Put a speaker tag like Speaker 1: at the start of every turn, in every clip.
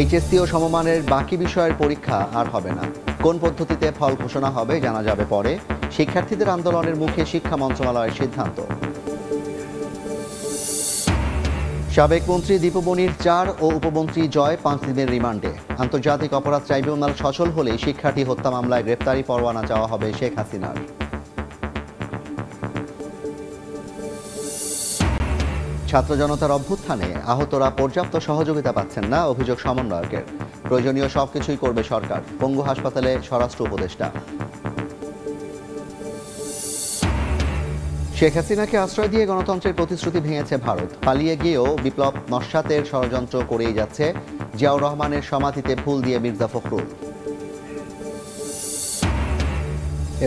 Speaker 1: HSC ও সমমানের বাকি বিষয়ের পরীক্ষা আর হবে না কোন পদ্ধতিতে ফল ঘোষণা হবে জানা যাবে পরে শিক্ষার্থীদের আন্দোলনের মুখে শিক্ষা মন্ত্রণালয়ের সিদ্ধান্ত সাবেক মন্ত্রী দীপমণির চার ও উপমন্ত্রী জয় পাঁচ দিনের রিমান্ডে আন্তর্জাতিক অপরাধ ট্রাইব্যুনাল সচল হলে শিক্ষার্থী হত্যা মামলায় গ্রেপ্তারি পরোয়ানা চাওয়া হবে শেখ হাসিনার ছাত্র জনতার অভ্যুত্থানে আহতরা পর্যাপ্ত সহযোগিতা পাচ্ছেন না অভিযোগ সমন্বয়কের প্রয়োজনীয় সবকিছুই করবে সরকার পঙ্গু হাসপাতালে স্বরাষ্ট্র উপদেষ্টা শেখ হাসিনাকে আশ্রয় দিয়ে গণতন্ত্রের প্রতিশ্রুতি ভেঙেছে ভারত পালিয়ে গিয়েও বিপ্লব নস্বাতের ষড়যন্ত্র করেই যাচ্ছে জিয়াউর রহমানের সমাধিতে ফুল দিয়ে মির্জা ফখরুল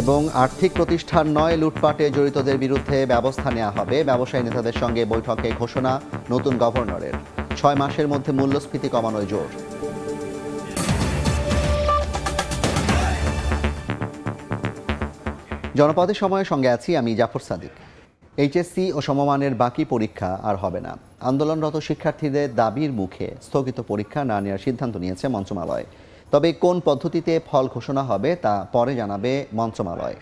Speaker 1: এবং আর্থিক প্রতিষ্ঠান নয় লুটপাটে জড়িতদের বিরুদ্ধে ব্যবস্থা নেওয়া হবে ব্যবসায়ী নেতাদের সঙ্গে বৈঠকে ঘোষণা নতুন গভর্নরের ছয় মাসের মধ্যে মূল্যস্ফীতি কমানোয় জোর জনপদের সময়ের সঙ্গে আছি আমি জাফর সাদিক এইচএসসি ও সমমানের বাকি পরীক্ষা আর হবে না আন্দোলনরত শিক্ষার্থীদের দাবির মুখে স্থগিত পরীক্ষা না নেওয়ার সিদ্ধান্ত নিয়েছে মন্ত্রণালয় তবে কোন পদ্ধতিতে ফল ঘোষণা হবে তা পরে জানাবে মন্ত্রণালয়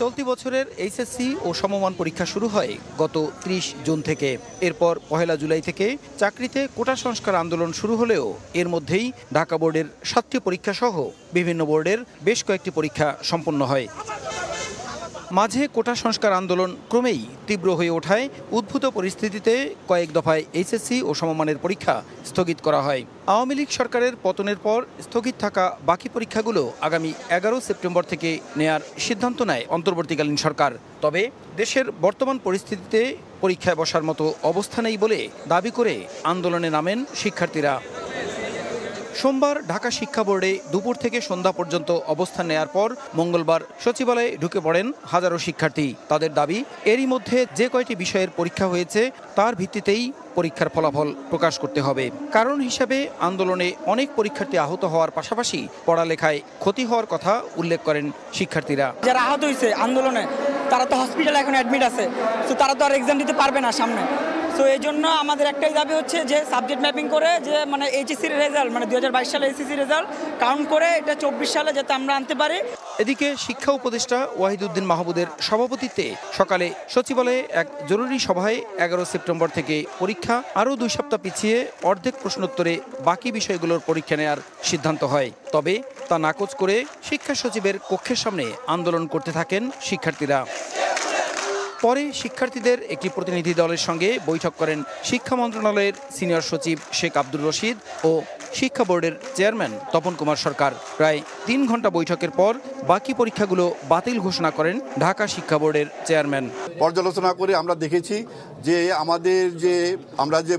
Speaker 2: চলতি
Speaker 3: বছরের এইচএসসি ও সমমান পরীক্ষা শুরু হয় গত ত্রিশ জুন থেকে এরপর পহেলা জুলাই থেকে চাকরিতে কোটা সংস্কার আন্দোলন শুরু হলেও এর মধ্যেই ঢাকা বোর্ডের সাতটি পরীক্ষা সহ বিভিন্ন বোর্ডের বেশ কয়েকটি পরীক্ষা সম্পন্ন হয় মাঝে কোটা সংস্কার আন্দোলন ক্রমেই তীব্র হয়ে ওঠায় উদ্ভূত পরিস্থিতিতে কয়েক দফায় এইচএসসি ও সমমানের পরীক্ষা স্থগিত করা হয় আওয়ামী লীগ সরকারের পতনের পর স্থগিত থাকা বাকি পরীক্ষাগুলো আগামী এগারো সেপ্টেম্বর থেকে নেয়ার সিদ্ধান্ত নেয় অন্তর্বর্তীকালীন সরকার তবে দেশের বর্তমান পরিস্থিতিতে পরীক্ষায় বসার মতো অবস্থা নেই বলে দাবি করে আন্দোলনে নামেন শিক্ষার্থীরা সোমবার ঢাকা শিক্ষা বোর্ডে দুপুর থেকে সন্ধ্যা পর্যন্ত অবস্থান নেয়ার পর মঙ্গলবার সচিবালয়ে ঢুকে পড়েন হাজারো শিক্ষার্থী তাদের দাবি এরই মধ্যে যে কয়টি বিষয়ের পরীক্ষা হয়েছে তার ভিত্তিতেই পরীক্ষার ফলাফল প্রকাশ করতে হবে কারণ হিসাবে আন্দোলনে অনেক পরীক্ষার্থী আহত হওয়ার পাশাপাশি পড়ালেখায় ক্ষতি হওয়ার কথা উল্লেখ করেন শিক্ষার্থীরা
Speaker 4: যারা আহত হয়েছে আন্দোলনে তারা তো হসপিটালে এখন অ্যাডমিট আছে তো তারা তো আর এক্সাম দিতে পারবে না সামনে সো এই জন্য আমাদের একটাই দাবি হচ্ছে যে সাবজেক্ট ম্যাপিং করে যে মানে এইচএসির রেজাল্ট মানে দু সালে এইচএসি রেজাল্ট কাউন্ট করে এটা চব্বিশ সালে যাতে আমরা আনতে পারি
Speaker 3: এদিকে শিক্ষা উপদেষ্টা ওয়াহিদুদ্দিন মাহবুদের সভাপতিত্বে সকালে সচিবালয়ে এক জরুরি সভায় এগারো সেপ্টেম্বর থেকে পরীক্ষা আরও দুই সপ্তাহ পিছিয়ে অর্ধেক প্রশ্নোত্তরে বাকি বিষয়গুলোর পরীক্ষা নেওয়ার সিদ্ধান্ত হয় তবে তা নাকচ করে শিক্ষা সচিবের কক্ষের সামনে আন্দোলন করতে থাকেন শিক্ষার্থীরা পরে শিক্ষার্থীদের একটি প্রতিনিধি দলের সঙ্গে বৈঠক করেন শিক্ষা মন্ত্রণালয়ের সিনিয়র সচিব শেখ আব্দুর রশিদ ও শিক্ষা বোর্ডের চেয়ারম্যান তপন কুমার সরকার প্রায় তিন ঘন্টা বৈঠকের পর বাকি পরীক্ষাগুলো বাতিল ঘোষণা করেন ঢাকা
Speaker 5: শিক্ষা বোর্ডের চেয়ারম্যান পর্যালোচনা করে আমরা দেখেছি যে আমাদের যে আমরা যে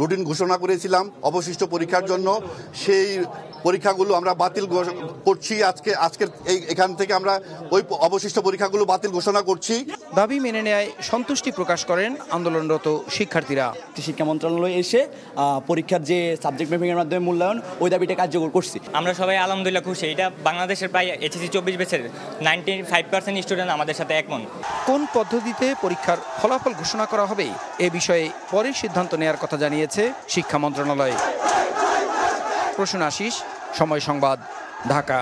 Speaker 5: রুটিন ঘোষণা করেছিলাম অবশিষ্ট পরীক্ষার জন্য সেই পরীক্ষাগুলো আমরা বাতিল করছি আজকে আজকের এই এখান থেকে আমরা ওই অবশিষ্ট পরীক্ষাগুলো বাতিল ঘোষণা করছি দাবি
Speaker 3: মেনে নেয় সন্তুষ্টি প্রকাশ করেন আন্দোলনরত শিক্ষার্থীরা শিক্ষা মন্ত্রণালয়ে এসে পরীক্ষার যে সাবজেক্ট ম্যাপিংয়ের মাধ্যমে মূল্যায়ন ওই দাবিটা কার্যকর
Speaker 4: করছি আমরা সবাই আলহামদুলিল্লাহ খুশি এটা বাংলাদেশের প্রায় এইচএসসি চব্বিশ বেচের নাইনটি ফাইভ পার্সেন্ট স্টুডেন্ট আমাদের সাথে একমন
Speaker 3: কোন পদ্ধতিতে পরীক্ষার ফলাফল ঘোষণা করা হবে এ বিষয়ে পরে সিদ্ধান্ত নেওয়ার কথা জানিয়েছে শিক্ষা মন্ত্রণালয় প্রসূন আশিস
Speaker 1: সময় সংবাদ ঢাকা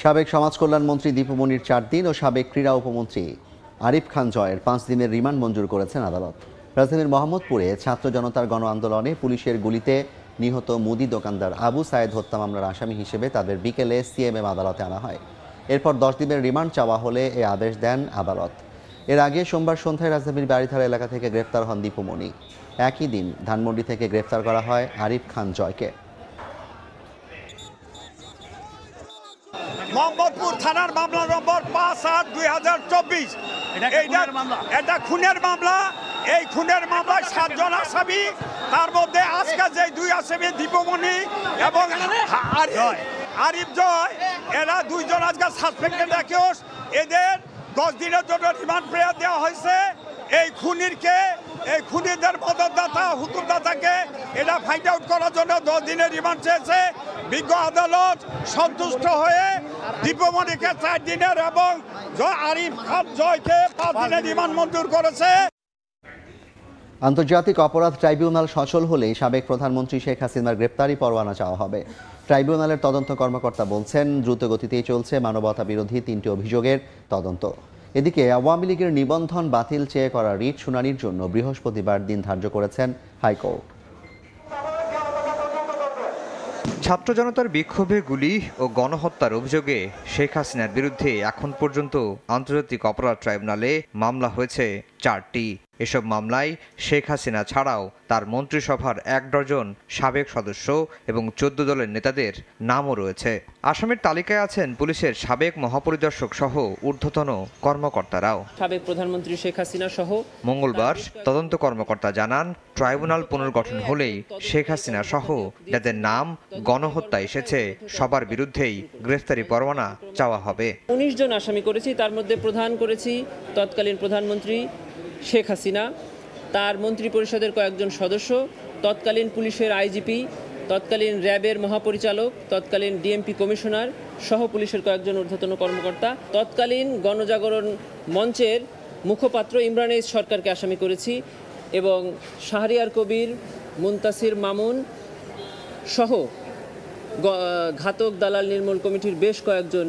Speaker 1: সাবেক কল্যাণ মন্ত্রী দীপমণির চার দিন ও সাবেক ক্রীড়া উপমন্ত্রী আরিফ খান জয়ের পাঁচ দিনের রিমান্ড মঞ্জুর করেছেন আদালত রাজধানীর মোহাম্মদপুরে ছাত্র জনতার গণ আন্দোলনে পুলিশের গুলিতে নিহত মুদি দোকানদার আবু সায়েদ হত্যা মামলার আসামি হিসেবে তাদের বিকেলে সিএমএম আদালতে আনা হয় এরপর দশ দিনের রিমান্ড চাওয়া হলে এ আদেশ দেন আদালত এর আগে সোমবার সন্ধ্যায় রাজধানীর বাড়িধারা এলাকা থেকে গ্রেফতার হন দীপমণি একই দিন ধানমন্ডি থেকে গ্রেফতার করা হয় আরিফ খান জয়কে
Speaker 3: মোহাম্মদপুর থানার মামলা নম্বর পাঁচ আট দুই হাজার চব্বিশ এটা খুনের মামলা এই খুনের মামলায় সাতজন আসামি তার মধ্যে আজকে যে দুই আসামি দীপমণি এবং আরিফ জয় এরা দুইজন আজকে সাসপেক্টেড রাখেও এদের দশ দিনের জন্য রিমান্ড প্রেয়ার দেওয়া হয়েছে এই খুনিরকে এই খুনিদের মদতদাতা হুকুমদাতাকে এটা ফাইন্ড আউট করার জন্য দশ দিনের রিমান্ড চেয়েছে বিজ্ঞ আদালত সন্তুষ্ট হয়ে দীপমণিকে চার দিনের এবং আরিফ খান জয়কে পাঁচ দিনের রিমান্ড মঞ্জুর করেছে
Speaker 1: আন্তর্জাতিক অপরাধ ট্রাইব্যুনাল সচল হলে সাবেক প্রধানমন্ত্রী শেখ হাসিনার গ্রেপ্তারি পরোয়ানা চাওয়া হবে ট্রাইব্যুনালের তদন্ত কর্মকর্তা বলছেন দ্রুত গতিতেই চলছে মানবতা বিরোধী তিনটি অভিযোগের তদন্ত এদিকে আওয়ামী লীগের নিবন্ধন বাতিল চেয়ে করা রিট শুনানির জন্য বৃহস্পতিবার
Speaker 6: দিন ধার্য করেছেন হাইকোর্ট ছাত্র জনতার বিক্ষোভে গুলি ও গণহত্যার অভিযোগে শেখ হাসিনার বিরুদ্ধে এখন পর্যন্ত আন্তর্জাতিক অপরাধ ট্রাইব্যুনালে মামলা হয়েছে চারটি এসব মামলায় শেখ হাসিনা ছাড়াও তার মন্ত্রিসভার এক ডজন সাবেক সদস্য এবং চোদ্দ দলের নেতাদের নামও রয়েছে আসামের তালিকায় আছেন পুলিশের সাবেক মহাপরিদর্শক সহ ঊর্ধ্বতন কর্মকর্তারাও
Speaker 7: সাবেক প্রধানমন্ত্রী শেখ হাসিনা সহ
Speaker 6: মঙ্গলবার তদন্ত কর্মকর্তা জানান ট্রাইব্যুনাল পুনর্গঠন হলেই শেখ হাসিনা সহ যাদের নাম গণহত্যা এসেছে সবার বিরুদ্ধেই গ্রেফতারি পরোয়ানা চাওয়া হবে
Speaker 7: উনিশ জন আসামি করেছি তার মধ্যে প্রধান করেছি তৎকালীন প্রধানমন্ত্রী শেখ হাসিনা তার মন্ত্রী পরিষদের কয়েকজন সদস্য তৎকালীন পুলিশের আইজিপি তৎকালীন র্যাবের মহাপরিচালক তৎকালীন ডিএমপি কমিশনার সহ পুলিশের কয়েকজন ঊর্ধ্বতন কর্মকর্তা তৎকালীন গণজাগরণ মঞ্চের মুখপাত্র ইমরান এইজ সরকারকে আসামি করেছি এবং শাহরিয়ার কবির মুন্তাসির মামুন সহ ঘাতক দালাল নির্মূল কমিটির বেশ কয়েকজন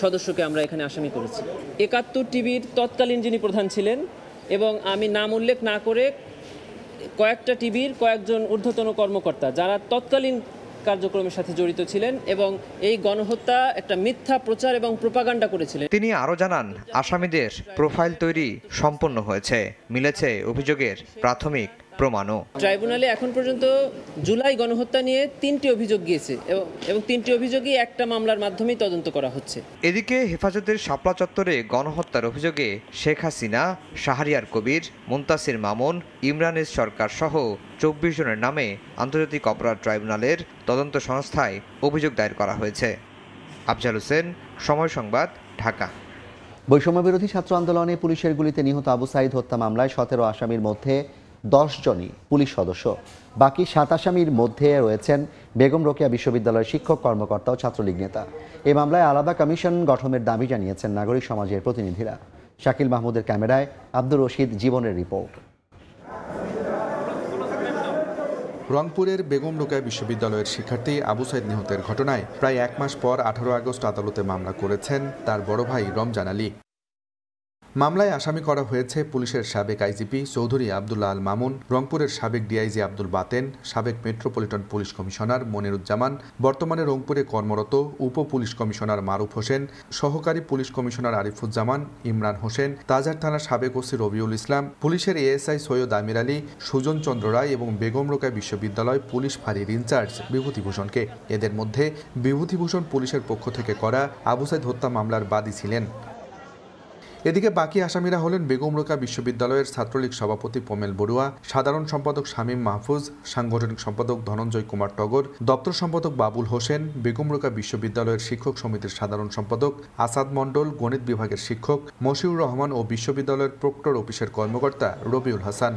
Speaker 7: সদস্যকে আমরা এখানে আসামি করেছি একাত্তর টিভির তৎকালীন যিনি প্রধান ছিলেন এবং আমি নাম উল্লেখ না করে কয়েকটা টিভির কয়েকজন ঊর্ধ্বতন কর্মকর্তা যারা তৎকালীন কার্যক্রমের সাথে জড়িত ছিলেন এবং এই গণহত্যা একটা মিথ্যা প্রচার এবং প্রপাগান্ডা করেছিলেন
Speaker 6: তিনি আরও জানান আসামিদের প্রোফাইল তৈরি সম্পন্ন হয়েছে মিলেছে অভিযোগের প্রাথমিক প্রমাণও
Speaker 7: ট্রাইব্যুনালে এখন পর্যন্ত জুলাই গণহত্যা নিয়ে তিনটি অভিযোগ গিয়েছে এবং তিনটি অভিযোগই একটা মামলার মাধ্যমেই তদন্ত করা হচ্ছে
Speaker 6: এদিকে হেফাজতের শাপলা চত্বরে গণহত্যার অভিযোগে শেখ হাসিনা শাহরিয়ার কবির মুন্তাসির মামুন ইমরানের সরকার সহ চব্বিশ জনের নামে আন্তর্জাতিক অপরাধ ট্রাইব্যুনালের তদন্ত সংস্থায় অভিযোগ দায়ের করা হয়েছে আফজাল হোসেন সময় সংবাদ ঢাকা
Speaker 1: বৈষম্য বিরোধী ছাত্র আন্দোলনে পুলিশের গুলিতে নিহত আবু সাইদ হত্যা মামলায় সতেরো আসামির মধ্যে জনই পুলিশ সদস্য বাকি সাত আসামির মধ্যে রয়েছেন বেগম রোকেয়া বিশ্ববিদ্যালয়ের শিক্ষক কর্মকর্তা ও ছাত্রলীগ নেতা এ মামলায় আলাদা কমিশন গঠনের দাবি জানিয়েছেন নাগরিক সমাজের প্রতিনিধিরা শাকিল মাহমুদের ক্যামেরায় আব্দুর রশিদ জীবনের রিপোর্ট
Speaker 5: রংপুরের বেগম রোকেয়া বিশ্ববিদ্যালয়ের শিক্ষার্থী আবু সাইদ নিহতের ঘটনায় প্রায় এক মাস পর আঠারো আগস্ট আদালতে মামলা করেছেন তার বড় ভাই রমজান আলী মামলায় আসামি করা হয়েছে পুলিশের সাবেক আইজিপি চৌধুরী আবদুল্লা আল মামুন রংপুরের সাবেক ডিআইজি আব্দুল বাতেন সাবেক মেট্রোপলিটন পুলিশ কমিশনার মনিরুজ্জামান বর্তমানে রংপুরে কর্মরত উপ পুলিশ কমিশনার মারুফ হোসেন সহকারী পুলিশ কমিশনার আরিফুজ্জামান ইমরান হোসেন তাজার থানার সাবেক ওসি রবিউল ইসলাম পুলিশের এএসআই সৈয়দ আমির আলী সুজন চন্দ্র রায় এবং বেগম রোকা বিশ্ববিদ্যালয় পুলিশ ফাঁড়ির ইনচার্জ বিভূতিভূষণকে এদের মধ্যে বিভূতিভূষণ পুলিশের পক্ষ থেকে করা আবু সাইদ হত্যা মামলার বাদী ছিলেন এদিকে বাকি আসামিরা হলেন বেগম রোকা বিশ্ববিদ্যালয়ের ছাত্রলীগ সভাপতি পোমেল বড়ুয়া সাধারণ সম্পাদক শামীম মাহফুজ সাংগঠনিক সম্পাদক ধনঞ্জয় কুমার টগর দপ্তর সম্পাদক বাবুল হোসেন বেগম রোকা বিশ্ববিদ্যালয়ের শিক্ষক সমিতির সাধারণ সম্পাদক আসাদ মণ্ডল গণিত বিভাগের শিক্ষক মশিউর রহমান ও বিশ্ববিদ্যালয়ের প্রক্টর অফিসের কর্মকর্তা রবিউল হাসান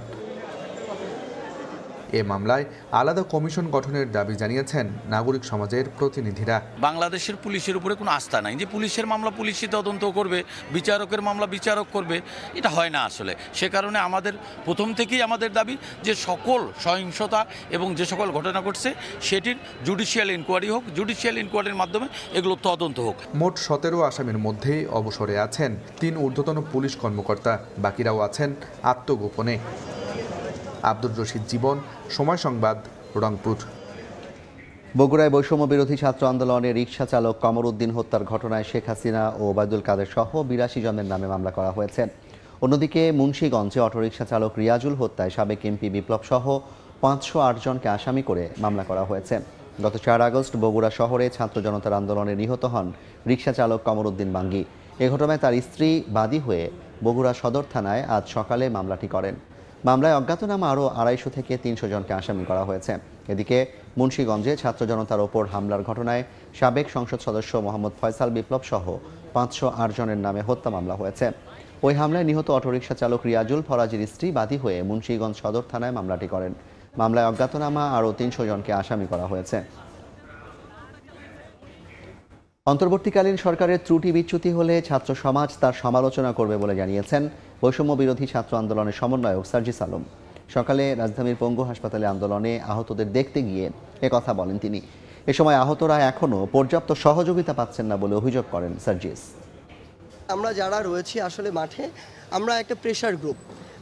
Speaker 5: এ মামলায় আলাদা কমিশন গঠনের দাবি জানিয়েছেন নাগরিক সমাজের প্রতিনিধিরা
Speaker 3: বাংলাদেশের পুলিশের উপরে কোনো আস্থা নাই যে পুলিশের মামলা পুলিশই তদন্ত করবে বিচারকের মামলা বিচারক করবে এটা হয় না আসলে সে কারণে আমাদের প্রথম থেকেই আমাদের দাবি যে সকল সহিংসতা এবং যে সকল ঘটনা ঘটছে সেটির জুডিশিয়াল ইনকোয়ারি হোক জুডিশিয়াল ইনকোয়ারির মাধ্যমে এগুলো তদন্ত হোক
Speaker 5: মোট সতেরো আসামির মধ্যেই অবসরে আছেন তিন ঊর্ধ্বতন পুলিশ কর্মকর্তা বাকিরাও আছেন আত্মগোপনে আব্দুর রশিদ জীবন সময় সংবাদ রংপুর বগুড়ায় বৈষম্য
Speaker 1: বিরোধী ছাত্র আন্দোলনে রিক্সা চালক কমর উদ্দিন হত্যার ঘটনায় শেখ হাসিনা ও ওবায়দুল কাদের সহ বিরাশি জনের নামে মামলা করা হয়েছে অন্যদিকে মুন্সীগঞ্জে অটোরিকশা চালক রিয়াজুল হত্যায় সাবেক এমপি বিপ্লব সহ পাঁচশো জনকে আসামি করে মামলা করা হয়েছে গত চার আগস্ট বগুড়া শহরে ছাত্র জনতার আন্দোলনে নিহত হন রিক্সা চালক উদ্দিন বাঙ্গি এ ঘটনায় তার স্ত্রী বাদী হয়ে বগুড়া সদর থানায় আজ সকালে মামলাটি করেন মামলায় অজ্ঞাতনামা আরও আড়াইশো থেকে তিনশো জনকে আসামি করা হয়েছে এদিকে মুন্সীগঞ্জে ছাত্র জনতার ওপর হামলার ঘটনায় সাবেক সংসদ সদস্য মোহাম্মদ ফয়সাল বিপ্লব সহ পাঁচশো আট জনের নামে হত্যা মামলা হয়েছে ওই হামলায় নিহত অটোরিকশা চালক রিয়াজুল ফরাজির স্ত্রী বাদী হয়ে মুন্সীগঞ্জ সদর থানায় মামলাটি করেন মামলায় অজ্ঞাতনামা আরও তিনশো জনকে আসামি করা হয়েছে অন্তর্বর্তীকালীন সরকারের ত্রুটি বিচ্যুতি হলে ছাত্র সমাজ তার সমালোচনা করবে বলে জানিয়েছেন বৈষম্য বিরোধী ছাত্র আন্দোলনের সমন্বয়ক সার্জিস আলম সকালে রাজধানীর পঙ্গু হাসপাতালে আন্দোলনে আহতদের দেখতে গিয়ে কথা বলেন তিনি এ সময় আহতরা এখনও পর্যাপ্ত সহযোগিতা পাচ্ছেন না বলে অভিযোগ করেন সার্জিস আমরা যারা রয়েছি আসলে মাঠে আমরা একটা প্রেশার গ্রুপ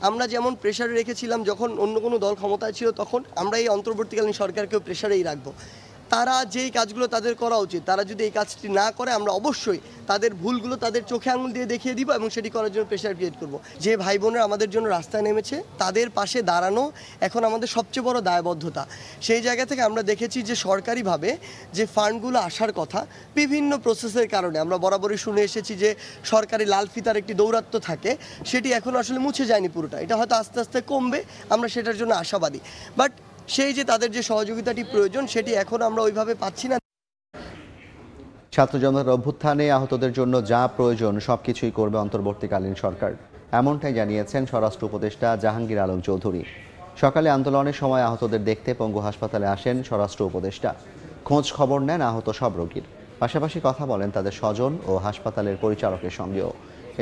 Speaker 1: আমরা যেমন প্রেশারে রেখেছিলাম যখন অন্য কোনো দল ক্ষমতায় ছিল তখন আমরা এই অন্তর্বর্তীকালীন সরকারকেও প্রেশারেই রাখবো তারা যেই কাজগুলো তাদের করা উচিত তারা যদি এই কাজটি না করে আমরা অবশ্যই তাদের ভুলগুলো তাদের চোখে আঙুল দিয়ে দেখিয়ে দিব এবং সেটি করার জন্য প্রেশার ক্রিয়েট করব যে ভাই বোনের আমাদের জন্য রাস্তায় নেমেছে তাদের পাশে দাঁড়ানো এখন আমাদের সবচেয়ে বড় দায়বদ্ধতা সেই জায়গা থেকে আমরা দেখেছি যে সরকারিভাবে যে ফান্ডগুলো আসার কথা বিভিন্ন প্রসেসের কারণে আমরা বরাবরই শুনে এসেছি যে সরকারি লাল ফিতার একটি দৌরাত্ম থাকে সেটি এখন আসলে মুছে যায়নি পুরোটা এটা হয়তো আস্তে আস্তে কমবে আমরা সেটার জন্য আশাবাদী বাট সেই যে তাদের যে সহযোগিতাটি প্রয়োজন সেটি এখন আমরা ওইভাবে পাচ্ছি না ছাত্র জনতার অভ্যুত্থানে আহতদের জন্য যা প্রয়োজন সব কিছুই করবে অন্তর্বর্তীকালীন সরকার এমনটাই জানিয়েছেন স্বরাষ্ট্র উপদেষ্টা জাহাঙ্গীর আলম চৌধুরী সকালে আন্দোলনের সময় আহতদের দেখতে পঙ্গু হাসপাতালে আসেন স্বরাষ্ট্র উপদেষ্টা খোঁজ খবর নেন আহত সব রোগীর পাশাপাশি কথা বলেন তাদের স্বজন ও হাসপাতালের পরিচালকের সঙ্গেও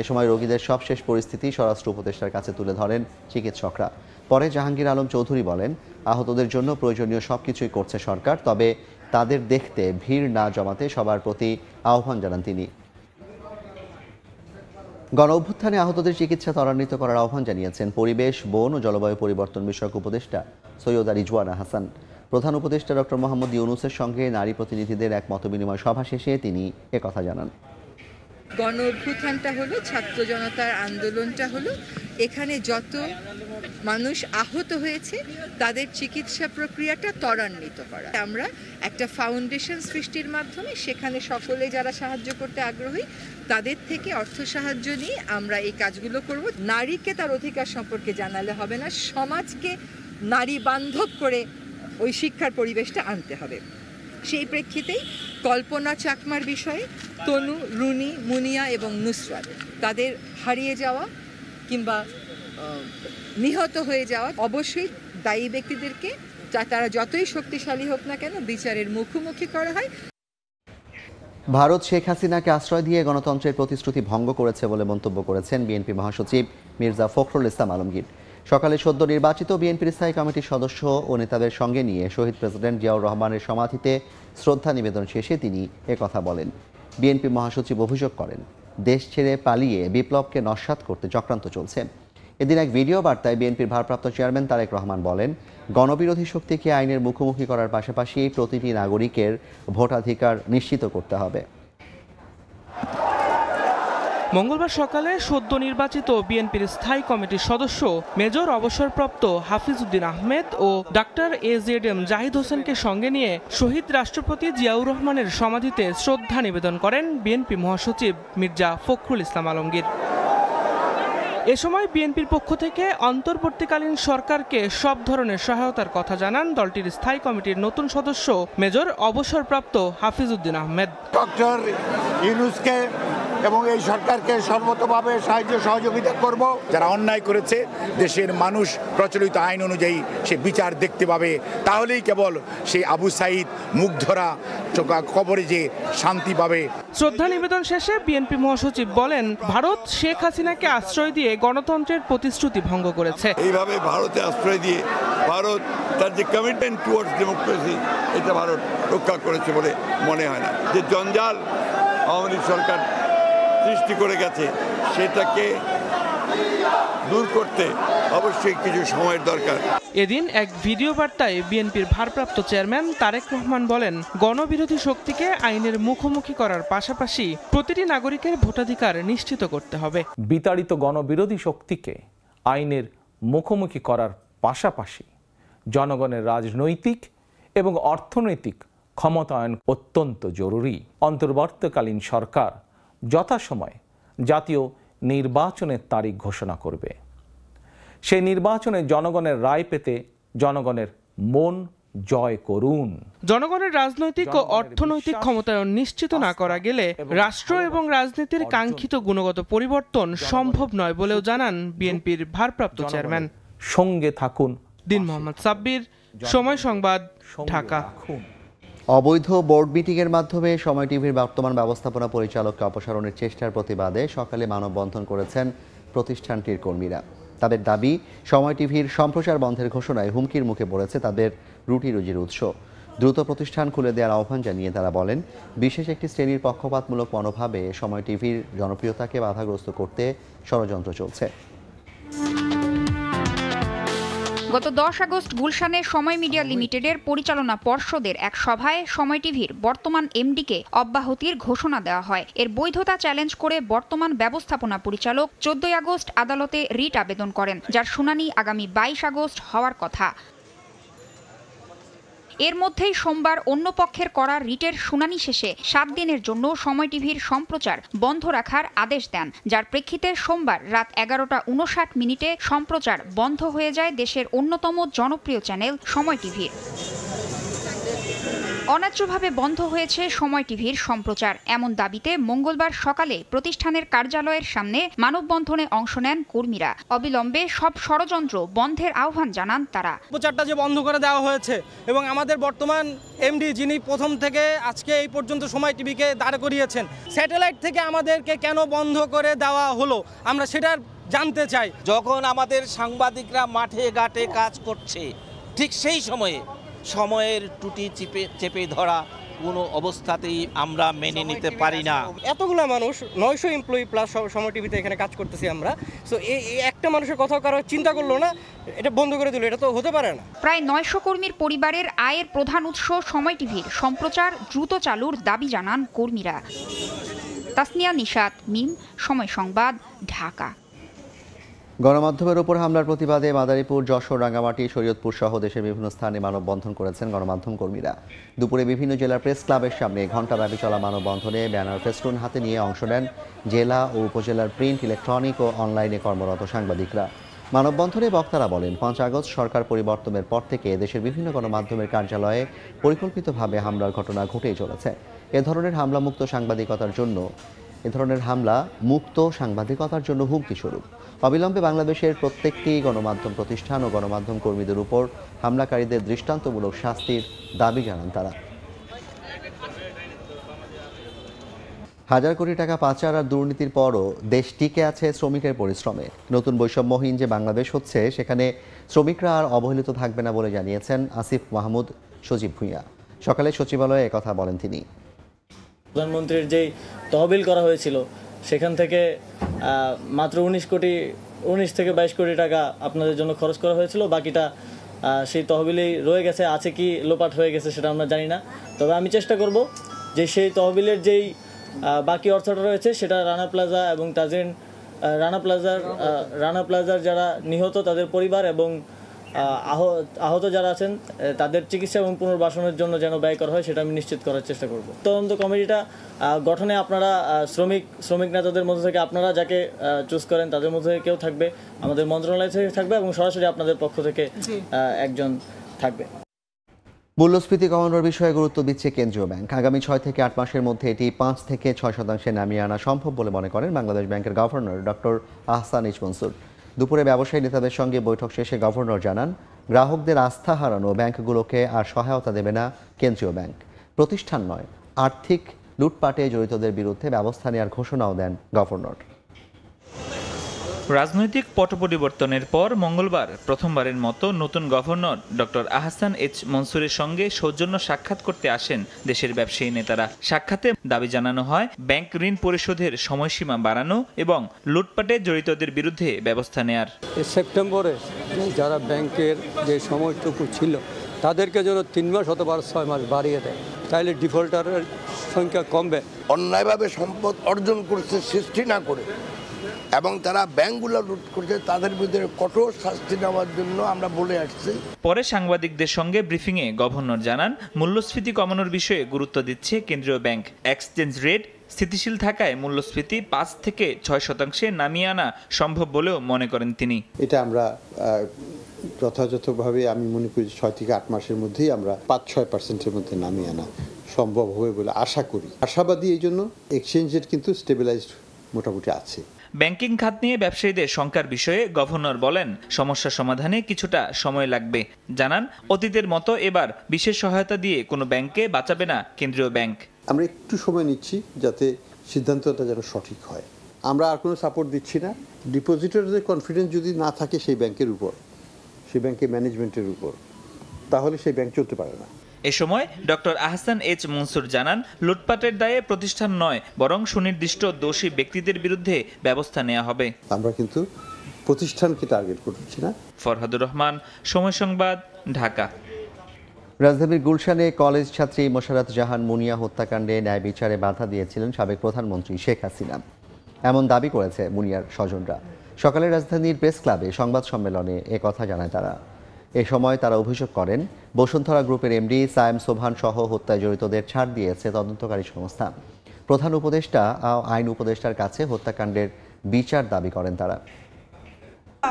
Speaker 1: এ সময় রোগীদের সবশেষ পরিস্থিতি স্বরাষ্ট্র উপদেষ্টার কাছে তুলে ধরেন চিকিৎসকরা পরে জাহাঙ্গীর আলম চৌধুরী বলেন আহতদের জন্য প্রয়োজনীয় সব কিছুই করছে সরকার তবে তাদের দেখতে ভিড় না জমাতে সবার প্রতি আহ্বান জানান তিনি গণ অভ্যুত্থানে আহতদের চিকিৎসা ত্বরান্বিত করার আহ্বান জানিয়েছেন পরিবেশ বন ও জলবায়ু পরিবর্তন বিষয়ক উপদেষ্টা সৈয়দ রিজওয়ানা হাসান প্রধান উপদেষ্টা ডক্টর মোহাম্মদ ইউনুসের সঙ্গে নারী প্রতিনিধিদের এক মতবিনিময় সভা শেষে তিনি একথা জানান
Speaker 6: গণ অভ্যুত্থানটা হলো ছাত্র জনতার আন্দোলনটা হলো এখানে যত মানুষ আহত হয়েছে তাদের চিকিৎসা প্রক্রিয়াটা ত্বরান্বিত করা আমরা একটা ফাউন্ডেশন সৃষ্টির মাধ্যমে সেখানে সকলে যারা সাহায্য করতে আগ্রহী তাদের থেকে অর্থ সাহায্য নিয়ে আমরা এই কাজগুলো করব নারীকে তার অধিকার সম্পর্কে জানালে হবে না সমাজকে নারী বান্ধব করে ওই শিক্ষার পরিবেশটা আনতে হবে সেই প্রেক্ষিতেই কল্পনা চাকমার বিষয়ে তনু রুনি মুনিয়া এবং নুসরাত তাদের হারিয়ে যাওয়া কিংবা নিহত হয়ে যাওয়া অবশ্যই দায়ী ব্যক্তিদেরকে তারা যতই শক্তিশালী হোক না কেন বিচারের মুখোমুখি করা হয়
Speaker 1: ভারত শেখ হাসিনাকে আশ্রয় দিয়ে গণতন্ত্রের প্রতিশ্রুতি ভঙ্গ করেছে বলে মন্তব্য করেছেন বিএনপি মহাসচিব মির্জা ফখরুল ইসলাম আলমগীর সকালে সদ্য নির্বাচিত বিএনপির স্থায়ী কমিটির সদস্য ও নেতাদের সঙ্গে নিয়ে শহীদ প্রেসিডেন্ট জিয়াউর রহমানের সমাধিতে শ্রদ্ধা নিবেদন শেষে তিনি একথা বলেন বিএনপি মহাসচিব অভিযোগ করেন দেশ ছেড়ে পালিয়ে বিপ্লবকে নস্বাত করতে চক্রান্ত চলছে এদিন এক ভিডিও বার্তায় বিএনপির ভারপ্রাপ্ত চেয়ারম্যান তারেক রহমান বলেন গণবিরোধী শক্তিকে আইনের মুখোমুখি করার পাশাপাশি প্রতিটি নাগরিকের ভোটাধিকার নিশ্চিত করতে হবে মঙ্গলবার
Speaker 8: সকালে সদ্য নির্বাচিত বিএনপির স্থায়ী কমিটির সদস্য মেজর অবসরপ্রাপ্ত হাফিজ উদ্দিন আহমেদ ও ডাক্তার এ জেড এম জাহিদ হোসেনকে সঙ্গে নিয়ে শহীদ রাষ্ট্রপতি জিয়াউর রহমানের সমাধিতে শ্রদ্ধা নিবেদন করেন বিএনপি মহাসচিব মির্জা ফখরুল ইসলাম আলমগীর এ সময় বিএনপির পক্ষ থেকে অন্তর্বর্তীকালীন সরকারকে সব ধরনের সহায়তার কথা জানান দলটির স্থায়ী কমিটির নতুন সদস্য মেজর অবসরপ্রাপ্ত
Speaker 3: হাফিজউদ্দিন আহমেদ ডক্টর ইউনুসকে এবং এই সরকারকে সর্বতভাবে সাহায্য সহযোগিতা করব যারা অন্যায় করেছে দেশের মানুষ প্রচলিত আইন অনুযায়ী সে বিচার দেখতে পাবে তাহলেই কেবল সেই আবু সাইদ চোখা কবরে যে শান্তি পাবে
Speaker 8: শ্রদ্ধা নিবেদন শেষে বিএনপি মহাসচিব বলেন ভারত শেখ হাসিনাকে আশ্রয় দিয়ে গণতন্ত্রের প্রতিশ্রুতি ভঙ্গ করেছে
Speaker 3: এইভাবে ভারতে আশ্রয় দিয়ে ভারত তার যে কমিটমেন্ট টুয়ার্ডস ডেমোক্রেসি এটা ভারত রক্ষা করেছে বলে মনে হয় না যে জঞ্জাল আওয়ামী সরকার সৃষ্টি করে গেছে সেটাকে দূর করতে অবশ্যই কিছু সময়ের দরকার
Speaker 8: এদিন এক ভিডিও বার্তায় বিএনপির ভারপ্রাপ্ত চেয়ারম্যান তারেক রহমান বলেন গণবিরোধী শক্তিকে আইনের মুখোমুখি করার পাশাপাশি প্রতিটি নাগরিকের ভোটাধিকার নিশ্চিত করতে হবে বিতাড়িত গণবিরোধী শক্তিকে আইনের মুখোমুখি করার পাশাপাশি জনগণের রাজনৈতিক এবং অর্থনৈতিক ক্ষমতায়ন অত্যন্ত জরুরি অন্তর্বর্তকালীন সরকার যথাসময়ে জাতীয় নির্বাচনের তারিখ ঘোষণা করবে সেই নির্বাচনে জনগণের রায় পেতে জনগণের মন জয় করুন জনগণের রাজনৈতিক ও অর্থনৈতিক ক্ষমতায়ন নিশ্চিত না করা গেলে রাষ্ট্র এবং রাজনীতির কাঙ্ক্ষিত গুণগত পরিবর্তন সম্ভব নয় বলেও জানান বিএনপির ভারপ্রাপ্ত চেয়ারম্যান সঙ্গে থাকুন দিন মোহাম্মদ সাব্বির সময় সংবাদ ঢাকা
Speaker 1: অবৈধ বোর্ড মিটিংয়ের মাধ্যমে সময় টিভির বর্তমান ব্যবস্থাপনা পরিচালককে অপসারণের চেষ্টার প্রতিবাদে সকালে মানববন্ধন করেছেন প্রতিষ্ঠানটির কর্মীরা তাদের দাবি সময় টিভির সম্প্রচার বন্ধের ঘোষণায় হুমকির মুখে পড়েছে তাদের রুটি রুজির উৎস দ্রুত প্রতিষ্ঠান খুলে দেওয়ার আহ্বান জানিয়ে তারা বলেন বিশেষ একটি শ্রেণীর পক্ষপাতমূলক মনোভাবে সময় টিভির জনপ্রিয়তাকে বাধাগ্রস্ত করতে ষড়যন্ত্র চলছে
Speaker 9: গত দশ আগস্ট গুলশানে সময় মিডিয়া লিমিটেডের পরিচালনা পর্ষদের এক সভায় সময় টিভির বর্তমান এমডিকে অব্যাহতির ঘোষণা দেওয়া হয় এর বৈধতা চ্যালেঞ্জ করে বর্তমান ব্যবস্থাপনা পরিচালক চোদ্দই আগস্ট আদালতে রিট আবেদন করেন যার শুনানি আগামী বাইশ আগস্ট হওয়ার কথা এর মধ্যেই সোমবার অন্য পক্ষের করা রিটের শুনানি শেষে সাত দিনের জন্য সময় টিভির সম্প্রচার বন্ধ রাখার আদেশ দেন যার প্রেক্ষিতে সোমবার রাত এগারোটা উনষাট মিনিটে সম্প্রচার বন্ধ হয়ে যায় দেশের অন্যতম জনপ্রিয় চ্যানেল সময় টিভির অন্যায্যভাবে বন্ধ হয়েছে সময় টিভির সম্প্রচার এমন দাবিতে মঙ্গলবার সকালে প্রতিষ্ঠানের কার্যালয়ের সামনে মানববন্ধনে অংশ নেন কর্মীরা অবিলম্বে সব ষড়যন্ত্র বন্ধের আহ্বান জানান তারা
Speaker 3: প্রচারটা যে বন্ধ করে দেওয়া হয়েছে এবং আমাদের বর্তমান এমডি যিনি প্রথম থেকে আজকে এই পর্যন্ত সময় টিভিকে দাঁড় করিয়েছেন স্যাটেলাইট থেকে আমাদেরকে কেন বন্ধ করে দেওয়া হলো আমরা সেটার জানতে চাই যখন আমাদের সাংবাদিকরা মাঠে ঘাটে কাজ করছে ঠিক সেই সময়ে সময়ের টুটি চেপে চেপে ধরা কোনো অবস্থাতেই আমরা মেনে নিতে পারি না
Speaker 8: এতগুলো মানুষ নয়শো এমপ্লয়ি প্লাস সময় টিভিতে
Speaker 6: এখানে কাজ করতেছি আমরা সো এই একটা মানুষের কথাও কারো চিন্তা করলো না এটা বন্ধ করে দিল এটা তো হতে পারে না
Speaker 9: প্রায় নয়শো কর্মীর পরিবারের আয়ের প্রধান উৎস সময় টিভির সম্প্রচার দ্রুত চালুর দাবি জানান কর্মীরা তাসনিয়া নিশাত মিম সময় সংবাদ ঢাকা
Speaker 1: গণমাধ্যমের ওপর হামলার প্রতিবাদে মাদারীপুর যশোর রাঙ্গামাটি শরীয়তপুর সহ দেশের বিভিন্ন স্থানে মানববন্ধন করেছেন গণমাধ্যম কর্মীরা দুপুরে বিভিন্ন জেলার প্রেস ক্লাবের সামনে ঘণ্টাব্যাপী চলা মানববন্ধনে ব্যানার ফেস্টুন হাতে নিয়ে অংশ নেন জেলা ও উপজেলার প্রিন্ট ইলেকট্রনিক ও অনলাইনে কর্মরত সাংবাদিকরা মানববন্ধনে বক্তারা বলেন পাঁচ আগস্ট সরকার পরিবর্তনের পর থেকে দেশের বিভিন্ন গণমাধ্যমের কার্যালয়ে পরিকল্পিতভাবে হামলার ঘটনা ঘটেই চলেছে এ ধরনের হামলা মুক্ত সাংবাদিকতার জন্য এ ধরনের হামলা মুক্ত সাংবাদিকতার জন্য হুমকি স্বরূপ অবিলম্বে বাংলাদেশের প্রত্যেকটি গণমাধ্যম প্রতিষ্ঠান ও গণমাধ্যম কর্মীদের উপর হামলাকারীদের দৃষ্টান্তমূলক শাস্তির দাবি জানান তারা হাজার কোটি টাকা পাচার আর দুর্নীতির পরও দেশ টিকে আছে শ্রমিকের পরিশ্রমে নতুন বৈষম্যহীন যে বাংলাদেশ হচ্ছে সেখানে শ্রমিকরা আর অবহেলিত থাকবে না বলে জানিয়েছেন আসিফ মাহমুদ সজীব ভূঁইয়া সকালে সচিবালয়ে একথা বলেন তিনি
Speaker 4: প্রধানমন্ত্রীর যেই তহবিল করা হয়েছিল সেখান থেকে মাত্র উনিশ কোটি উনিশ থেকে বাইশ কোটি টাকা আপনাদের জন্য খরচ করা হয়েছিল বাকিটা সেই তহবিলেই রয়ে গেছে আছে কি লোপাট হয়ে গেছে সেটা আমরা জানি না তবে আমি চেষ্টা করব যে সেই তহবিলের যেই বাকি অর্থটা রয়েছে সেটা রানা প্লাজা এবং তাজেন রানা প্লাজার রানা প্লাজার যারা নিহত তাদের পরিবার এবং আহত যারা আছেন তাদের চিকিৎসা এবং পুনর্বাসনের জন্য যেন ব্যয় করা হয় সেটা আমি নিশ্চিত করার চেষ্টা করব তদন্ত কমিটিটা গঠনে আপনারা শ্রমিক শ্রমিক নেতাদের মধ্যে থেকে আপনারা যাকে চুজ করেন তাদের মধ্যে কেউ থাকবে আমাদের মন্ত্রণালয় থেকে থাকবে এবং সরাসরি আপনাদের পক্ষ থেকে একজন থাকবে
Speaker 1: মূল্যস্ফীতি কমানোর বিষয়ে গুরুত্ব দিচ্ছে কেন্দ্রীয় ব্যাংক আগামী ছয় থেকে আট মাসের মধ্যে এটি পাঁচ থেকে ছয় শতাংশে নামিয়ে আনা সম্ভব বলে মনে করেন বাংলাদেশ ব্যাংকের গভর্নর ডক্টর আহসান ইজ দুপুরে ব্যবসায়ী নেতাদের সঙ্গে বৈঠক শেষে গভর্নর জানান গ্রাহকদের আস্থা হারানো ব্যাংকগুলোকে আর সহায়তা দেবে না কেন্দ্রীয় ব্যাংক প্রতিষ্ঠান নয় আর্থিক লুটপাটে জড়িতদের বিরুদ্ধে ব্যবস্থা নেওয়ার ঘোষণাও দেন গভর্নর
Speaker 2: রাজনৈতিক পট পরিবর্তনের পর মঙ্গলবার প্রথমবারের মতো নতুন গভর্নর ডক্টর আহসান এইচ মনসুরের সঙ্গে সৌজন্য সাক্ষাৎ করতে আসেন দেশের ব্যবসায়ী নেতারা সাক্ষাতে দাবি জানানো হয় ব্যাংক ঋণ পরিশোধের সময়সীমা বাড়ানো এবং লুটপাটে জড়িতদের বিরুদ্ধে ব্যবস্থা নেয়ার
Speaker 3: সেপ্টেম্বরে যারা ব্যাংকের যে সময়টুকু ছিল তাদেরকে যেন তিন মাস অথবা ছয় মাস বাড়িয়ে দেয় তাহলে ডিফল্টারের সংখ্যা কমবে অন্যায়ভাবে সম্পদ অর্জন করছে সৃষ্টি না করে এবং তারা ব্যাংকগুলো লুট করছে তাদের বিরুদ্ধে কঠোর শাস্তি নেওয়ার জন্য আমরা বলে আসছি
Speaker 2: পরে সাংবাদিকদের সঙ্গে ব্রিফিংয়ে গভর্নর জানান মূল্যস্ফীতি কমানোর বিষয়ে গুরুত্ব দিচ্ছে কেন্দ্রীয় ব্যাংক এক্সচেঞ্জ রেট স্থিতিশীল থাকায় মূল্যস্ফীতি পাঁচ থেকে ছয় শতাংশে নামিয়ে আনা সম্ভব বলেও মনে করেন তিনি
Speaker 10: এটা আমরা যথাযথভাবে আমি মনে করি ছয় থেকে আট মাসের মধ্যেই আমরা পাঁচ ছয় পার্সেন্টের মধ্যে নামিয়ে আনা সম্ভব হবে বলে আশা করি আশাবাদী এই জন্য এক্সচেঞ্জের কিন্তু স্টেবিলাইজড মোটামুটি আছে
Speaker 2: ব্যাংকিং খাত নিয়ে ব্যবসায়ীদের শঙ্কার বিষয়ে গভর্নর বলেন সমস্যা সমাধানে কিছুটা সময় লাগবে জানান অতীতের মতো এবার বিশেষ সহায়তা দিয়ে কোনো ব্যাংককে বাঁচাবে না কেন্দ্রীয় ব্যাংক
Speaker 10: আমরা একটু সময় নিচ্ছি যাতে সিদ্ধান্তটা যেন সঠিক হয় আমরা আর কোনো সাপোর্ট দিচ্ছি না ডিপোজিটরদের কনফিডেন্স যদি না থাকে সেই ব্যাংকের উপর সেই ব্যাংকের ম্যানেজমেন্টের উপর তাহলে সেই ব্যাংক চলতে পারে না
Speaker 2: এ সময় ডক্টর আহসান এইচ মনসুর জানান লুটপাটের দায়ে প্রতিষ্ঠান নয় বরং সুনির্দিষ্ট দোষী ব্যক্তিদের বিরুদ্ধে ব্যবস্থা নেওয়া হবে আমরা কিন্তু প্রতিষ্ঠানকে
Speaker 10: টার্গেট করছি না
Speaker 2: ফরহাদুর রহমান সময় সংবাদ ঢাকা
Speaker 1: রাজধানীর গুলশানে কলেজ ছাত্রী মোশারাত জাহান মুনিয়া হত্যাকাণ্ডে ন্যায় বিচারে বাধা দিয়েছিলেন সাবেক প্রধানমন্ত্রী শেখ হাসিনা এমন দাবি করেছে মুনিয়ার স্বজনরা সকালে রাজধানীর প্রেস ক্লাবে সংবাদ সম্মেলনে কথা জানায় তারা এ সময় তারা অভিযোগ করেন বসুন্ধরা গ্রুপের এমডি সায়েম সোভান সহ হত্যায় জড়িতদের ছাড় দিয়েছে তদন্তকারী সংস্থা প্রধান উপদেষ্টা আইন উপদেষ্টার কাছে হত্যাকাণ্ডের বিচার দাবি করেন তারা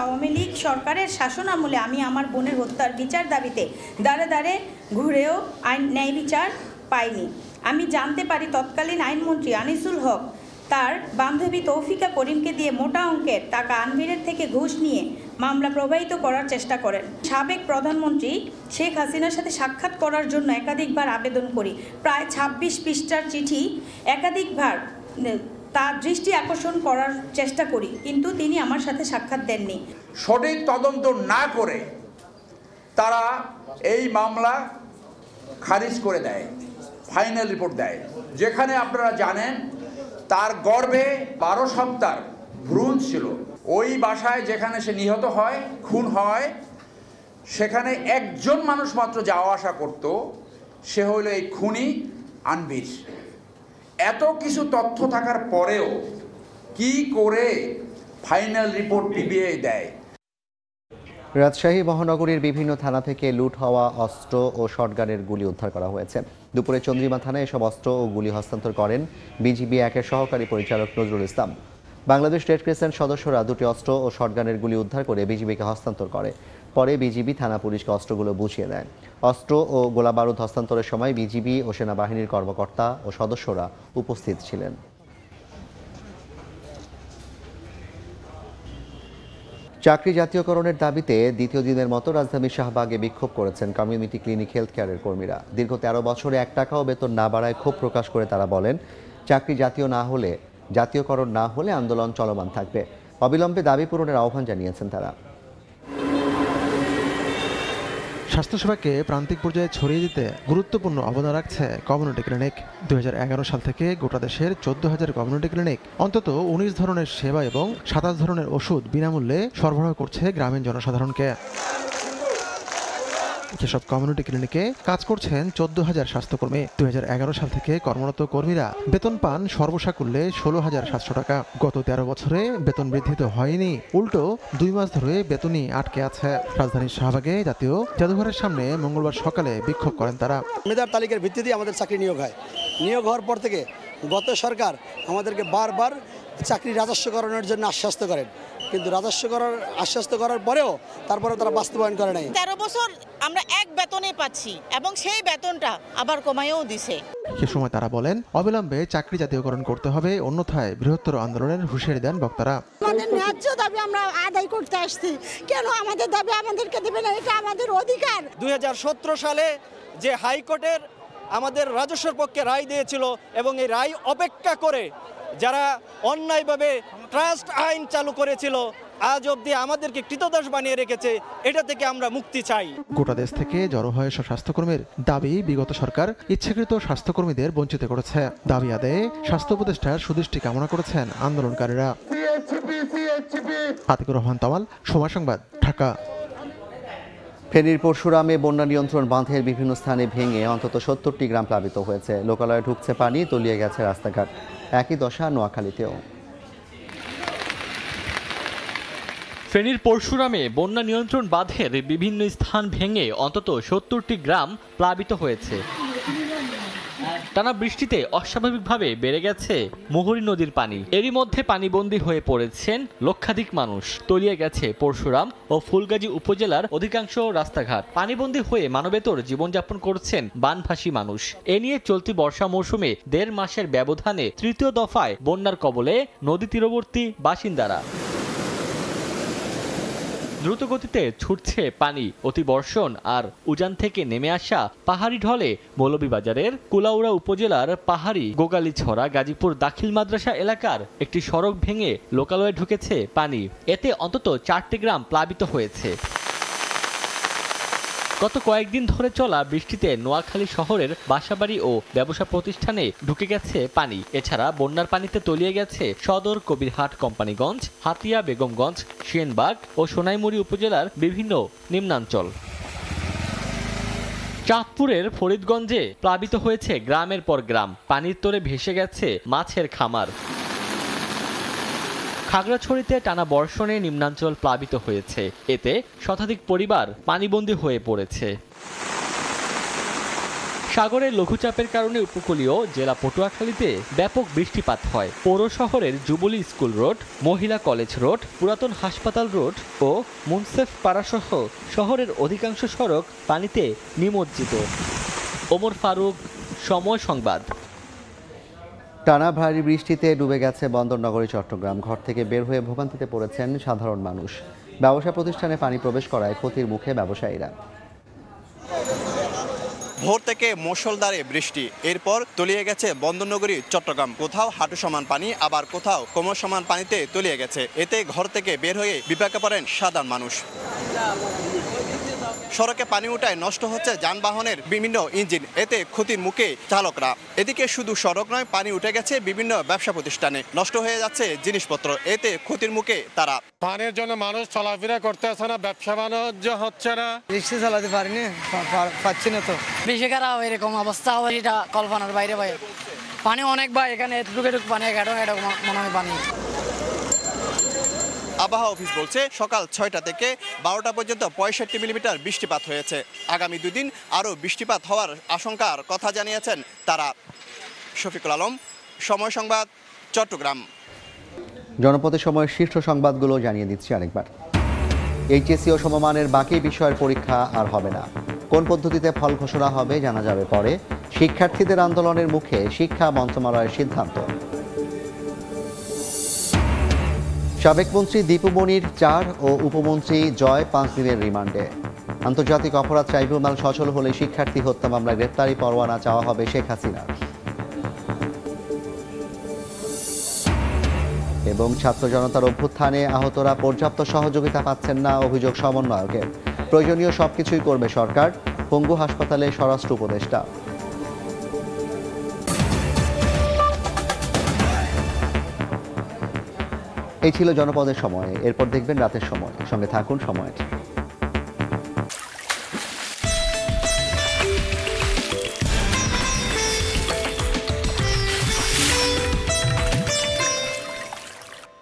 Speaker 9: আওয়ামী লীগ সরকারের শাসন আমলে আমি আমার বোনের হত্যার বিচার দাবিতে দাঁড়ে দাঁড়ে ঘুরেও আইন ন্যায় বিচার পাইনি আমি জানতে পারি তৎকালীন আইনমন্ত্রী আনিসুল হক তার বান্ধবী তৌফিকা করিমকে দিয়ে মোটা অঙ্কের টাকা আনভিরের থেকে ঘুষ নিয়ে মামলা প্রবাহিত করার চেষ্টা করেন সাবেক প্রধানমন্ত্রী শেখ হাসিনার সাথে সাক্ষাৎ করার জন্য একাধিকবার আবেদন করি প্রায় ২৬ পৃষ্ঠার চিঠি একাধিকবার তার দৃষ্টি আকর্ষণ করার চেষ্টা করি কিন্তু তিনি আমার সাথে সাক্ষাৎ দেননি
Speaker 3: সঠিক তদন্ত না করে তারা এই মামলা খারিজ করে দেয় ফাইনাল রিপোর্ট দেয় যেখানে আপনারা জানেন তার গর্ভে বারো সপ্তাহ ভ্রূণ ছিল ওই বাসায় যেখানে সে নিহত হয় খুন হয় সেখানে একজন মানুষ মাত্র যাওয়া আসা করত সে হইল এই খুনি আনবির এত কিছু তথ্য থাকার পরেও কি করে ফাইনাল রিপোর্ট পিবিআই দেয়
Speaker 1: রাজশাহী মহানগরীর বিভিন্ন থানা থেকে লুট হওয়া অস্ত্র ও শটগানের গুলি উদ্ধার করা হয়েছে দুপুরে চন্দ্রিমা থানায় এসব অস্ত্র ও গুলি হস্তান্তর করেন বিজিবি একের সহকারী পরিচালক নজরুল ইসলাম বাংলাদেশ রেড ক্রিসেন্ট সদস্যরা দুটি অস্ত্র ও শটগানের গুলি উদ্ধার করে বিজিবিকে হস্তান্তর করে পরে বিজিবি থানা পুলিশকে অস্ত্রগুলো বুঝিয়ে দেয় অস্ত্র ও গোলাবারুদ হস্তান্তরের সময় বিজিবি ও সেনাবাহিনীর কর্মকর্তা ও সদস্যরা উপস্থিত ছিলেন চাকরি জাতীয়করণের দাবিতে দ্বিতীয় দিনের মতো রাজধানীর শাহবাগে বিক্ষোভ করেছেন কমিউনিটি ক্লিনিক হেলথ কেয়ারের কর্মীরা দীর্ঘ তেরো বছরে এক টাকাও বেতন না বাড়ায় ক্ষোভ প্রকাশ করে তারা বলেন চাকরি জাতীয় না হলে জাতীয়করণ না হলে আন্দোলন চলমান থাকবে
Speaker 10: অবিলম্বে দাবি পূরণের আহ্বান জানিয়েছেন তারা স্বাস্থ্যসেবাকে প্রান্তিক পর্যায়ে ছড়িয়ে দিতে গুরুত্বপূর্ণ অবদান রাখছে কমিউনিটি ক্লিনিক দুই সাল থেকে গোটা দেশের চোদ্দ হাজার কমিউনিটি ক্লিনিক অন্তত উনিশ ধরনের সেবা এবং সাতাশ ধরনের ওষুধ বিনামূল্যে সরবরাহ করছে গ্রামীণ জনসাধারণকে যেসব কমিউনিটি ক্লিনিকে কাজ করছেন চোদ্দ হাজার স্বাস্থ্যকর্মী দুই সাল থেকে কর্মরত কর্মীরা বেতন পান সর্বসাকুল্যে ষোলো হাজার সাতশো টাকা গত তেরো বছরে বেতন বৃদ্ধি তো হয়নি উল্টো দুই মাস ধরে বেতনই আটকে আছে রাজধানীর শাহবাগে জাতীয় জাদুঘরের সামনে মঙ্গলবার সকালে বিক্ষোভ করেন তারা
Speaker 1: মেধার তালিকার ভিত্তিতে আমাদের চাকরি নিয়োগ হয় নিয়োগ হওয়ার পর থেকে গত সরকার আমাদেরকে বারবার চাকরি রাজস্বকরণের জন্য আশ্বাস করেন কিন্তু রাজস্ব করার আশ্বাস করার পরেও তারপরে তারা বাস্তবায়ন করে নাই
Speaker 9: তেরো বছর আমরা এক বেতনে পাচ্ছি এবং সেই বেতনটা আবার কমায়ও দিছে
Speaker 10: সে সময় তারা বলেন অবিলম্বে চাকরি জাতীয়করণ করতে হবে অন্যথায় বৃহত্তর আন্দোলনের হুঁশিয়ারি দেন বক্তারা
Speaker 4: আমাদের ন্যায্য দাবি আমরা আদায় করতে আসছি কেন আমাদের দাবি আমাদেরকে দেবে না এটা আমাদের অধিকার
Speaker 6: দুই সালে যে হাইকোর্টের আমাদের রাজস্বের পক্ষে রায় দিয়েছিল এবং এই রায় অপেক্ষা করে যারা অন্যায়ভাবে ট্রাস্ট আইন চালু করেছিল আজ অব্দি আমাদেরকে কৃতদাস বানিয়ে রেখেছে এটা থেকে আমরা মুক্তি চাই
Speaker 10: গোটা দেশ থেকে জড়ো হয় এসব স্বাস্থ্যকর্মীর দাবি বিগত সরকার ইচ্ছাকৃত স্বাস্থ্যকর্মীদের বঞ্চিত করেছে দাবি আদায়ে স্বাস্থ্য উপদেষ্টার সুদৃষ্টি কামনা করেছেন আন্দোলনকারীরা আতিকুর রহমান তামাল সময় সংবাদ ঢাকা ফেনীর
Speaker 1: পরশুরামে বন্যা নিয়ন্ত্রণ বাঁধের বিভিন্ন স্থানে ভেঙে অন্তত সত্তরটি গ্রাম প্লাবিত হয়েছে লোকালয়ে ঢুকছে পানি তলিয়ে গেছে রাস্তাঘাট একই দশা নোয়াখালীতেও
Speaker 4: ফেনীর পরশুরামে বন্যা নিয়ন্ত্রণ বাঁধের বিভিন্ন স্থান ভেঙে অন্তত সত্তরটি গ্রাম প্লাবিত হয়েছে টানা বৃষ্টিতে অস্বাভাবিকভাবে বেড়ে গেছে মুহুরী নদীর পানি এরই মধ্যে পানিবন্দী হয়ে পড়েছেন লক্ষাধিক মানুষ তলিয়ে গেছে পরশুরাম ও ফুলগাজী উপজেলার অধিকাংশ রাস্তাঘাট পানিবন্দী হয়ে মানবেতর জীবনযাপন করছেন বানভাসী মানুষ এ নিয়ে চলতি বর্ষা মৌসুমে দেড় মাসের ব্যবধানে তৃতীয় দফায় বন্যার কবলে নদী তীরবর্তী বাসিন্দারা দ্রুত গতিতে ছুটছে পানি অতিবর্ষণ আর উজান থেকে নেমে আসা পাহাড়ি ঢলে মৌলভীবাজারের কুলাউড়া উপজেলার পাহাড়ি গোগালিছড়া গাজীপুর দাখিল মাদ্রাসা এলাকার একটি সড়ক ভেঙে লোকালয়ে ঢুকেছে পানি এতে অন্তত চারটি গ্রাম প্লাবিত হয়েছে গত কয়েকদিন ধরে চলা বৃষ্টিতে নোয়াখালী শহরের বাসাবাড়ি ও ব্যবসা প্রতিষ্ঠানে ঢুকে গেছে পানি এছাড়া বন্যার পানিতে তলিয়ে গেছে সদর কবিরহাট কোম্পানিগঞ্জ হাতিয়া বেগমগঞ্জ সেনবাগ ও সোনাইমুড়ি উপজেলার বিভিন্ন নিম্নাঞ্চল চাঁদপুরের ফরিদগঞ্জে প্লাবিত হয়েছে গ্রামের পর গ্রাম পানির তোরে ভেসে গেছে মাছের খামার খাগড়াছড়িতে টানা বর্ষণে নিম্নাঞ্চল প্লাবিত হয়েছে এতে শতাধিক পরিবার পানিবন্দী হয়ে পড়েছে সাগরের লঘুচাপের কারণে উপকূলীয় জেলা পটুয়াখালীতে ব্যাপক বৃষ্টিপাত হয় পৌর শহরের জুবলি স্কুল রোড মহিলা কলেজ রোড পুরাতন হাসপাতাল রোড ও মুনসেফ পাড়াসহ শহরের অধিকাংশ সড়ক পানিতে নিমজ্জিত ওমর ফারুক সময় সংবাদ
Speaker 1: টানা ভারী বৃষ্টিতে ডুবে গেছে বন্দরনগরী চট্টগ্রাম ঘর থেকে বের হয়ে ভোগান্তিতে পড়েছেন সাধারণ মানুষ ব্যবসা প্রতিষ্ঠানে পানি প্রবেশ করায় ক্ষতির মুখে ব্যবসায়ীরা
Speaker 10: ভোর থেকে মুষলধারে বৃষ্টি এরপর তলিয়ে গেছে বন্দরনগরী চট্টগ্রাম কোথাও হাঁটু সমান পানি আবার কোথাও কোমর সমান পানিতে তলিয়ে গেছে এতে ঘর থেকে বের হয়ে বিপাকে পড়েন সাধারণ মানুষ সড়কে পানি উঠায় নষ্ট হচ্ছে যানবাহনের বিভিন্ন ইঞ্জিন এতে ক্ষতির মুখে চালকরা এদিকে শুধু সড়ক নয় পানি উঠে গেছে বিভিন্ন ব্যবসা প্রতিষ্ঠানে নষ্ট হয়ে যাচ্ছে জিনিসপত্র এতে ক্ষতির মুখে তারা পানির জন্য মানুষ চলাফেরা করতে আসে না ব্যবসা বাণিজ্য হচ্ছে না রিক্সা চালাতে
Speaker 6: পারিনি পাচ্ছি না তো
Speaker 4: বেশি খারাপ এরকম অবস্থা এটা কল্পনার বাইরে ভাই পানি অনেক ভাই এখানে এটুকু এটুকু পানি এগারো এরকম মনে হয় পানি
Speaker 10: আবহাওয়া অফিস বলছে সকাল ছয়টা থেকে বারোটা পর্যন্ত পঁয়ষট্টি মিলিমিটার বৃষ্টিপাত হয়েছে আগামী দুদিন আরও বৃষ্টিপাত হওয়ার আশঙ্কার কথা জানিয়েছেন তারা
Speaker 1: শফিকুল আলম সময় সংবাদ চট্টগ্রাম জনপথে সময়ের শীর্ষ সংবাদগুলো জানিয়ে দিচ্ছি আরেকবার এইচএসসি ও সমমানের বাকি বিষয়ের পরীক্ষা আর হবে না কোন পদ্ধতিতে ফল ঘোষণা হবে জানা যাবে পরে শিক্ষার্থীদের আন্দোলনের মুখে শিক্ষা মন্ত্রণালয়ের সিদ্ধান্ত সাবেক মন্ত্রী দীপু মনির চার ও উপমন্ত্রী জয় পাঁচ দিনের রিমান্ডে আন্তর্জাতিক অপরাধ ট্রাইব্যুনাল সচল হলে শিক্ষার্থী হত্যা মামলায় গ্রেপ্তারি পরোয়ানা চাওয়া হবে শেখ হাসিনার এবং ছাত্র জনতার অভ্যুত্থানে আহতরা পর্যাপ্ত সহযোগিতা পাচ্ছেন না অভিযোগ সমন্বয়কের প্রয়োজনীয় সবকিছুই করবে সরকার পঙ্গু হাসপাতালে স্বরাষ্ট্র উপদেষ্টা এই ছিল জনপদের সময় এরপর দেখবেন রাতের সময় সঙ্গে থাকুন সময়টি